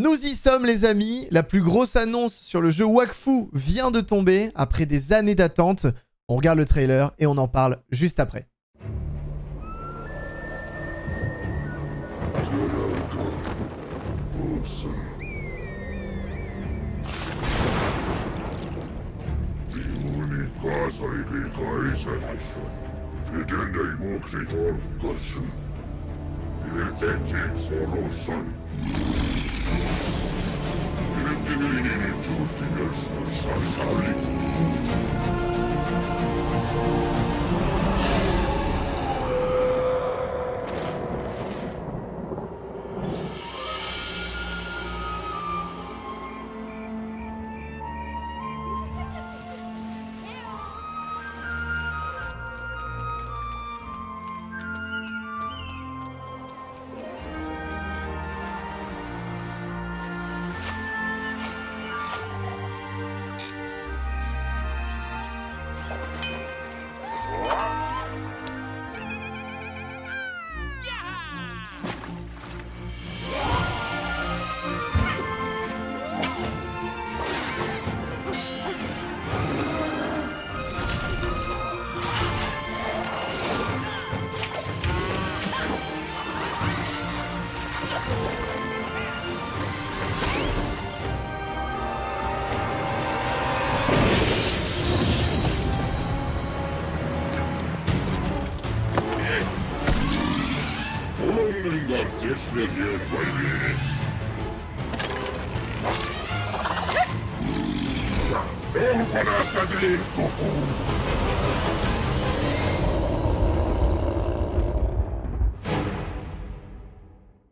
Nous y sommes les amis, la plus grosse annonce sur le jeu Wakfu vient de tomber après des années d'attente. On regarde le trailer et on en parle juste après. Two fingers, sorry.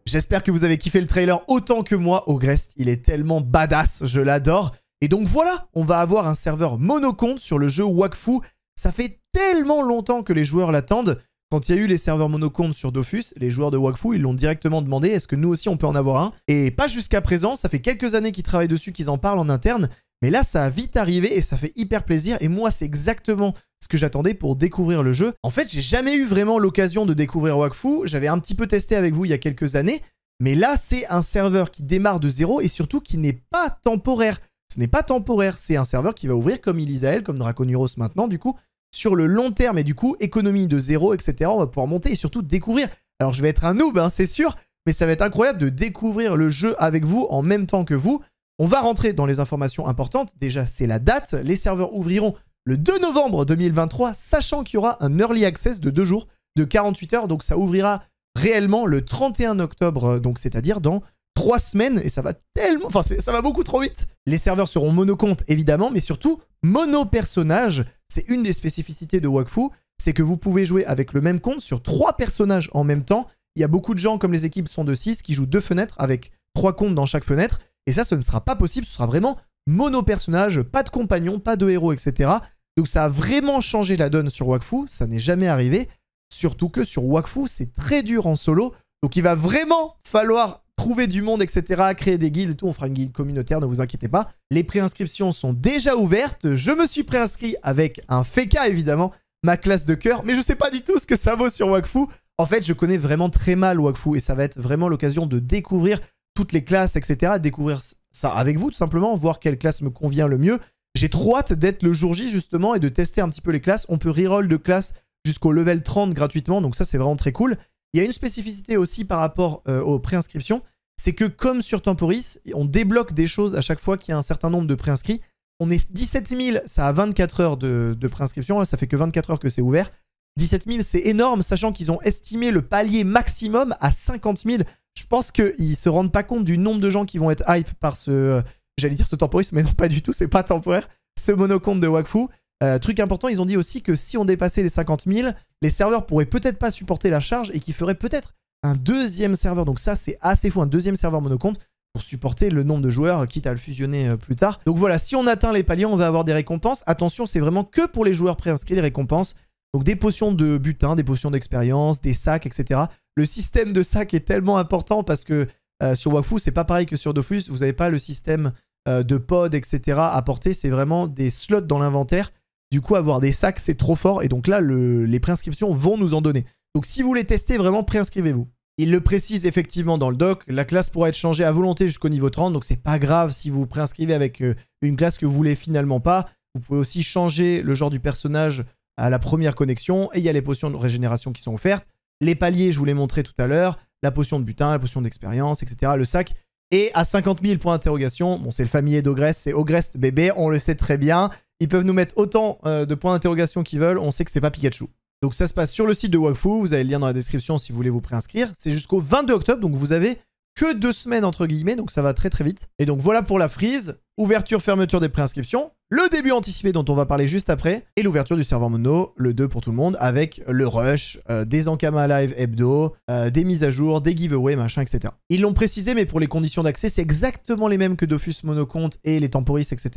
J'espère que vous avez kiffé le trailer autant que moi. Ogrest, il est tellement badass, je l'adore. Et donc voilà, on va avoir un serveur monocompte sur le jeu Wakfu. Ça fait tellement longtemps que les joueurs l'attendent. Quand il y a eu les serveurs monocomptes sur Dofus, les joueurs de Wakfu, ils l'ont directement demandé est-ce que nous aussi on peut en avoir un Et pas jusqu'à présent, ça fait quelques années qu'ils travaillent dessus, qu'ils en parlent en interne, mais là ça a vite arrivé et ça fait hyper plaisir et moi c'est exactement ce que j'attendais pour découvrir le jeu. En fait, j'ai jamais eu vraiment l'occasion de découvrir Wakfu, j'avais un petit peu testé avec vous il y a quelques années, mais là c'est un serveur qui démarre de zéro et surtout qui n'est pas temporaire. Ce n'est pas temporaire, c'est un serveur qui va ouvrir comme Elisael, comme Draconuros maintenant du coup, sur le long terme. Et du coup, économie de zéro, etc. On va pouvoir monter et surtout découvrir. Alors, je vais être un noob, hein, c'est sûr, mais ça va être incroyable de découvrir le jeu avec vous en même temps que vous. On va rentrer dans les informations importantes. Déjà, c'est la date. Les serveurs ouvriront le 2 novembre 2023, sachant qu'il y aura un early access de deux jours, de 48 heures. Donc, ça ouvrira réellement le 31 octobre, euh, donc c'est-à-dire dans trois semaines. Et ça va tellement. Enfin, ça va beaucoup trop vite. Les serveurs seront monocomptes, évidemment, mais surtout, mono-personnage. C'est une des spécificités de Wakfu, c'est que vous pouvez jouer avec le même compte sur trois personnages en même temps. Il y a beaucoup de gens, comme les équipes sont de 6, qui jouent deux fenêtres avec trois comptes dans chaque fenêtre. Et ça, ce ne sera pas possible, ce sera vraiment mono pas de compagnon, pas de héros, etc. Donc ça a vraiment changé la donne sur Wakfu, ça n'est jamais arrivé. Surtout que sur Wakfu, c'est très dur en solo. Donc il va vraiment falloir trouver du monde, etc., créer des guides et tout. On fera une guide communautaire, ne vous inquiétez pas. Les préinscriptions sont déjà ouvertes. Je me suis préinscrit avec un feka, évidemment, ma classe de cœur, mais je sais pas du tout ce que ça vaut sur Wakfu. En fait, je connais vraiment très mal Wakfu et ça va être vraiment l'occasion de découvrir toutes les classes, etc., découvrir ça avec vous, tout simplement, voir quelle classe me convient le mieux. J'ai trop hâte d'être le jour J, justement, et de tester un petit peu les classes. On peut reroll de classe jusqu'au level 30 gratuitement, donc ça, c'est vraiment très cool. Il y a une spécificité aussi par rapport euh, aux préinscriptions, c'est que comme sur Temporis, on débloque des choses à chaque fois qu'il y a un certain nombre de préinscrits. On est 17 000, ça a 24 heures de, préinscription, là ça fait que 24 heures que c'est ouvert. 17 000, c'est énorme, sachant qu'ils ont estimé le palier maximum à 50 000. Je pense qu'ils ne se rendent pas compte du nombre de gens qui vont être hype par ce... Euh, j'allais dire ce Temporis, mais non, pas du tout, c'est pas temporaire. Ce monocompte de Wakfu. Euh, truc important, ils ont dit aussi que si on dépassait les 50 000, les serveurs pourraient peut-être pas supporter la charge et qu'ils feraient peut-être un deuxième serveur. Donc ça, c'est assez fou, un deuxième serveur monocompte pour supporter le nombre de joueurs, euh, quitte à le fusionner euh, plus tard. Donc voilà, si on atteint les paliers, on va avoir des récompenses. Attention, c'est vraiment que pour les joueurs préinscrits, les récompenses. Donc des potions de butin, des potions d'expérience, des sacs, etc. Le système de sacs est tellement important parce que euh, sur Wakfu, c'est pas pareil que sur Dofus. Vous n'avez pas le système de pod, etc. à porter. C'est vraiment des slots dans l'inventaire. Du coup, avoir des sacs, c'est trop fort. Et donc là, le, les préinscriptions vont nous en donner. Donc si vous voulez tester, vraiment préinscrivez-vous. Il le précise effectivement dans le doc, la classe pourra être changée à volonté jusqu'au niveau 30, donc c'est pas grave si vous préinscrivez avec euh, une classe que vous voulez finalement pas. Vous pouvez aussi changer le genre du personnage à la première connexion, et il y a les potions de régénération qui sont offertes. Les paliers, je vous l'ai montré tout à l'heure, la potion de butin, la potion d'expérience, etc. Le sac. Et à 50 000 points d'interrogation, bon c'est le familier d'Ogresse, c'est Ogrest bébé, on le sait très bien. Ils peuvent nous mettre autant euh, de points d'interrogation qu'ils veulent, on sait que c'est pas Pikachu. Donc ça se passe sur le site de Wakfu, vous avez le lien dans la description si vous voulez vous préinscrire. C'est jusqu'au 22 octobre, donc vous avez que deux semaines entre guillemets, donc ça va très très vite. Et donc voilà pour la frise, ouverture, fermeture des préinscriptions, le début anticipé dont on va parler juste après, et l'ouverture du serveur mono, le 2 pour tout le monde, avec le rush, euh, des encamas live hebdo, euh, des mises à jour, des giveaways, machin, etc. Ils l'ont précisé, mais pour les conditions d'accès, c'est exactement les mêmes que Dofus Monocompte et les Temporis, etc.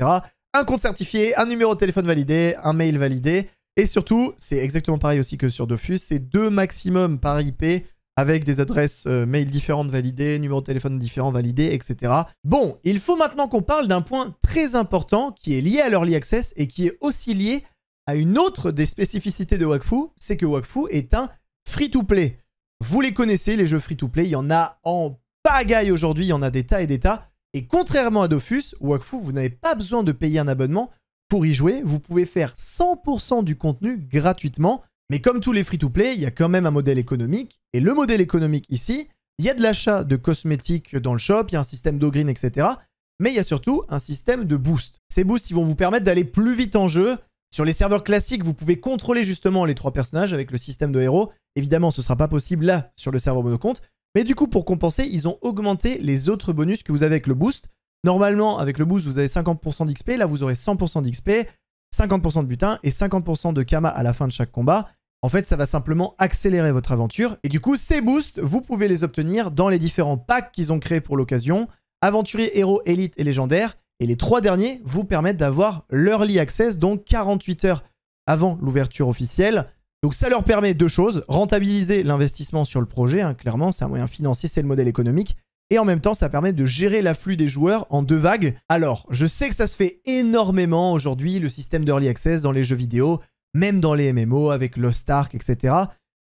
Un compte certifié, un numéro de téléphone validé, un mail validé, et surtout, c'est exactement pareil aussi que sur Dofus, c'est deux maximum par IP avec des adresses euh, mail différentes validées, numéro de téléphone différents validés, etc. Bon, il faut maintenant qu'on parle d'un point très important qui est lié à l'Early Access et qui est aussi lié à une autre des spécificités de Wakfu, c'est que Wakfu est un free-to-play. Vous les connaissez, les jeux free-to-play, il y en a en pagaille aujourd'hui, il y en a des tas et des tas. Et contrairement à Dofus, Wakfu, vous n'avez pas besoin de payer un abonnement pour y jouer, vous pouvez faire 100% du contenu gratuitement. Mais comme tous les free-to-play, il y a quand même un modèle économique. Et le modèle économique ici, il y a de l'achat de cosmétiques dans le shop, il y a un système d'ogreen, etc. Mais il y a surtout un système de boost. Ces boosts, vont vous permettre d'aller plus vite en jeu. Sur les serveurs classiques, vous pouvez contrôler justement les trois personnages avec le système de héros. Évidemment, ce ne sera pas possible là sur le serveur monocompte. Mais du coup, pour compenser, ils ont augmenté les autres bonus que vous avez avec le boost. Normalement, avec le boost, vous avez 50% d'XP. Là, vous aurez 100% d'XP, 50% de butin et 50% de Kama à la fin de chaque combat. En fait, ça va simplement accélérer votre aventure. Et du coup, ces boosts, vous pouvez les obtenir dans les différents packs qu'ils ont créés pour l'occasion. Aventurier, héros, élite et légendaire. Et les trois derniers vous permettent d'avoir l'early access, donc 48 heures avant l'ouverture officielle. Donc ça leur permet deux choses, rentabiliser l'investissement sur le projet, hein, clairement c'est un moyen financier, c'est le modèle économique, et en même temps ça permet de gérer l'afflux des joueurs en deux vagues. Alors, je sais que ça se fait énormément aujourd'hui, le système d'early access dans les jeux vidéo, même dans les MMO avec Lost Ark, etc.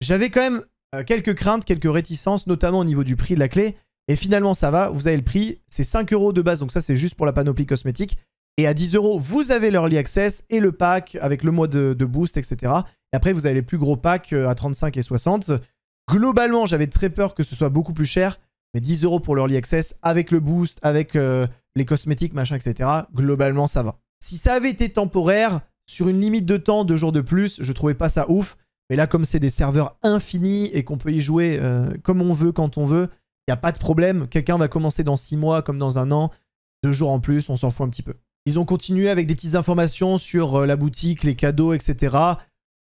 J'avais quand même euh, quelques craintes, quelques réticences, notamment au niveau du prix de la clé. Et finalement, ça va, vous avez le prix, c'est 5 euros de base, donc ça c'est juste pour la panoplie cosmétique. Et à 10 euros, vous avez l'early access et le pack avec le mois de, boost, etc. Et après, vous avez les plus gros packs euh, à 35 et 60. Globalement, j'avais très peur que ce soit beaucoup plus cher. Mais 10 euros pour l'early access, avec le boost, avec euh, les cosmétiques, machin, etc. Globalement, ça va. Si ça avait été temporaire, sur une limite de temps, deux jours de plus, je trouvais pas ça ouf. Mais là, comme c'est des serveurs infinis et qu'on peut y jouer euh, comme on veut, quand on veut, il n'y a pas de problème. Quelqu'un va commencer dans 6 mois, comme dans un an. Deux jours en plus, on s'en fout un petit peu. Ils ont continué avec des petites informations sur euh, la boutique, les cadeaux, etc.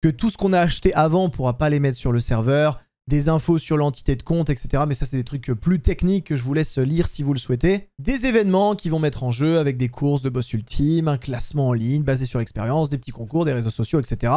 Que tout ce qu'on a acheté avant, on pourra pas les mettre sur le serveur des infos sur l'entité de compte, etc. Mais ça, c'est des trucs plus techniques que je vous laisse lire si vous le souhaitez. Des événements qui vont mettre en jeu avec des courses de boss ultime, un classement en ligne basé sur l'expérience, des petits concours, des réseaux sociaux, etc.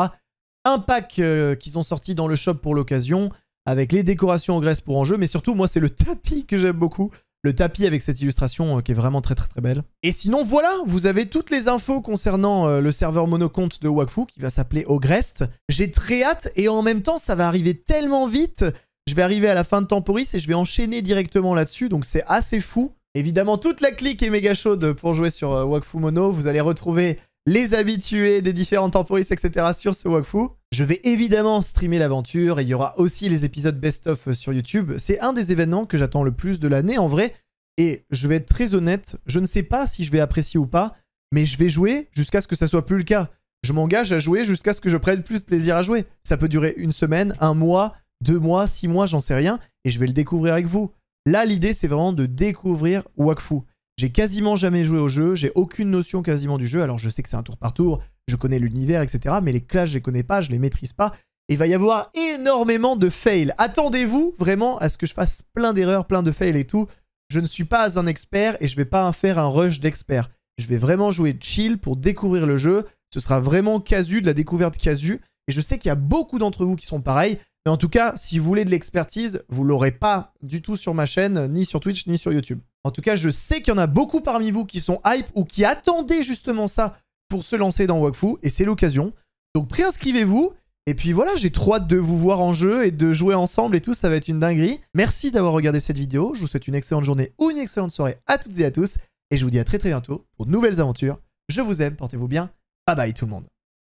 Un pack euh, qu'ils ont sorti dans le shop pour l'occasion avec les décorations en graisse pour en jeu. mais surtout, moi, c'est le tapis que j'aime beaucoup le tapis avec cette illustration euh, qui est vraiment très très très belle. Et sinon voilà, vous avez toutes les infos concernant euh, le serveur monocompte de Wakfu qui va s'appeler Ogrest. J'ai très hâte et en même temps ça va arriver tellement vite. Je vais arriver à la fin de Temporis et je vais enchaîner directement là-dessus donc c'est assez fou. Évidemment toute la clique est méga chaude pour jouer sur euh, Wakfu Mono. Vous allez retrouver les habitués des différents temporis, etc. sur ce Wakfu. Je vais évidemment streamer l'aventure et il y aura aussi les épisodes best-of sur YouTube. C'est un des événements que j'attends le plus de l'année en vrai. Et je vais être très honnête, je ne sais pas si je vais apprécier ou pas, mais je vais jouer jusqu'à ce que ça soit plus le cas. Je m'engage à jouer jusqu'à ce que je prenne plus de plaisir à jouer. Ça peut durer une semaine, un mois, deux mois, six mois, j'en sais rien, et je vais le découvrir avec vous. Là, l'idée, c'est vraiment de découvrir Wakfu. J'ai quasiment jamais joué au jeu, j'ai aucune notion quasiment du jeu, alors je sais que c'est un tour par tour, je connais l'univers, etc. Mais les classes, je les connais pas, je les maîtrise pas. Et il va y avoir énormément de fails. Attendez-vous vraiment à ce que je fasse plein d'erreurs, plein de fails et tout. Je ne suis pas un expert et je vais pas faire un rush d'expert. Je vais vraiment jouer chill pour découvrir le jeu. Ce sera vraiment casu, de la découverte casu. Et je sais qu'il y a beaucoup d'entre vous qui sont pareils. Mais en tout cas, si vous voulez de l'expertise, vous l'aurez pas du tout sur ma chaîne, ni sur Twitch, ni sur YouTube. En tout cas, je sais qu'il y en a beaucoup parmi vous qui sont hype ou qui attendaient justement ça pour se lancer dans Wakfu et c'est l'occasion. Donc préinscrivez-vous et puis voilà, j'ai trop hâte de vous voir en jeu et de jouer ensemble et tout, ça va être une dinguerie. Merci d'avoir regardé cette vidéo, je vous souhaite une excellente journée ou une excellente soirée à toutes et à tous et je vous dis à très très bientôt pour de nouvelles aventures. Je vous aime, portez-vous bien, bye bye tout le monde.